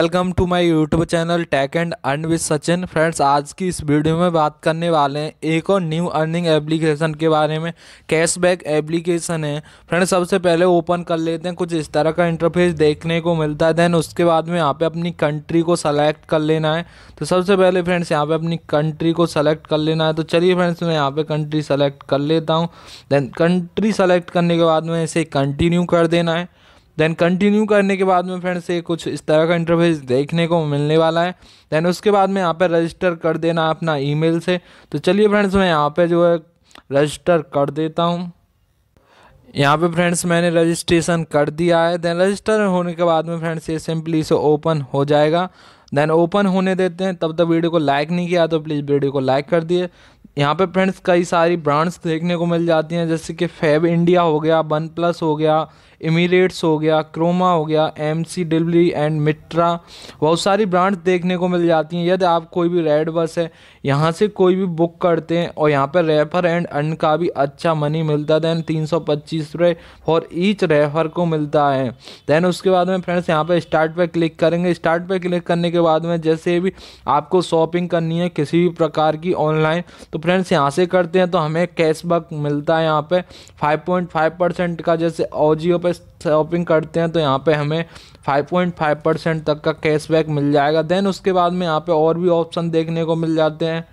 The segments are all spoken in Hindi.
welcome to my YouTube channel tech and earn with Sachin friends आज की इस वीडियो में बात करने वाले हैं एक और न्यू अर्निंग एप्लीकेशन के बारे में कैशबैक एप्लीकेशन है फ्रेंड्स सबसे पहले ओपन कर लेते हैं कुछ इस तरह का इंटरफेस देखने को मिलता है देन उसके बाद में यहाँ पे अपनी कंट्री को सेलेक्ट कर लेना है तो सबसे पहले फ्रेंड्स यहाँ पर अपनी कंट्री को सेलेक्ट कर लेना है तो चलिए फ्रेंड्स मैं यहाँ पर कंट्री सेलेक्ट कर लेता हूँ देन कंट्री सेलेक्ट करने के बाद में इसे कंटिन्यू कर देना है देन कंटिन्यू करने के बाद में फ्रेंड्स ये कुछ इस तरह का इंटरफेस देखने को मिलने वाला है देन उसके बाद में यहाँ पर रजिस्टर कर देना अपना ईमेल से तो चलिए फ्रेंड्स मैं यहाँ पर जो है रजिस्टर कर देता हूँ यहाँ पे फ्रेंड्स मैंने रजिस्ट्रेशन कर दिया है देन रजिस्टर होने के बाद में फ्रेंड्स ये सिंपली से ओपन हो जाएगा देन ओपन होने देते हैं तब तक वीडियो को लाइक नहीं किया तो प्लीज़ वीडियो को लाइक कर दिए यहाँ पे फ्रेंड्स कई सारी ब्रांड्स देखने को मिल जाती हैं जैसे कि फेब इंडिया हो गया वन प्लस हो गया इमीरेट्स हो गया क्रोमा हो गया M C delivery and Myntra बहुत सारी ब्रांड्स देखने को मिल जाती हैं यदि आप कोई भी रेड बस है यहाँ से कोई भी बुक करते हैं और यहाँ पर रेफर एंड अर्न का भी अच्छा मनी मिलता है तीन सौ पच्चीस रुपये फॉर ईच रेफर को मिलता है देन उसके बाद में फ्रेंड्स यहाँ पर स्टार्ट पर क्लिक करेंगे स्टार्ट पर क्लिक करने के उसके बाद में जैसे भी आपको शॉपिंग करनी है किसी भी प्रकार की ऑनलाइन तो फ्रेंड्स यहाँ से करते हैं तो हमें कैशबैक मिलता है यहाँ पे 5.5 परसेंट का जैसे ओजियो पे शॉपिंग करते हैं तो यहाँ पे हमें 5.5 परसेंट तक का कैशबैक मिल जाएगा देन उसके बाद में यहाँ पे और भी ऑप्शन देखने को मिल जाते हैं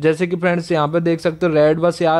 जैसे कि फ्रेंड्स यहाँ पे देख सकते हो रेड बस या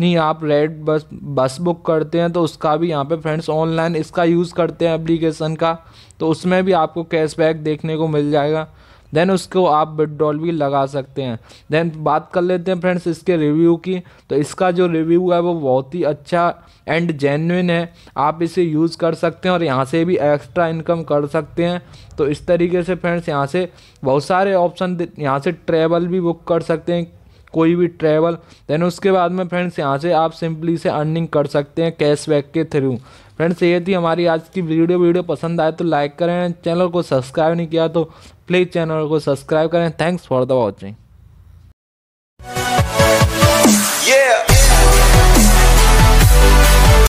नहीं आप रेड बस बस बुक करते हैं तो उसका भी यहाँ पे फ्रेंड्स ऑनलाइन इसका यूज़ करते हैं एप्लीकेशन का तो उसमें भी आपको कैशबैक देखने को मिल जाएगा देन उसको आप विड्रॉल भी लगा सकते हैं देन बात कर लेते हैं फ्रेंड्स इसके रिव्यू की तो इसका जो रिव्यू है वो बहुत ही अच्छा एंड जेन्यन है आप इसे यूज़ कर सकते हैं और यहाँ से भी एक्स्ट्रा इनकम कर सकते हैं तो इस तरीके से फ्रेंड्स यहाँ से बहुत सारे ऑप्शन यहाँ से ट्रैवल भी बुक कर सकते हैं कोई भी ट्रैवल देन उसके बाद में फ्रेंड्स यहाँ से आप सिंपली से अर्निंग कर सकते हैं कैशबैक के थ्रू फ्रेंड्स ये थी हमारी आज की वीडियो वीडियो पसंद आए तो लाइक करें चैनल को सब्सक्राइब नहीं किया तो प्लीज़ चैनल को सब्सक्राइब करें थैंक्स फॉर द वॉचिंग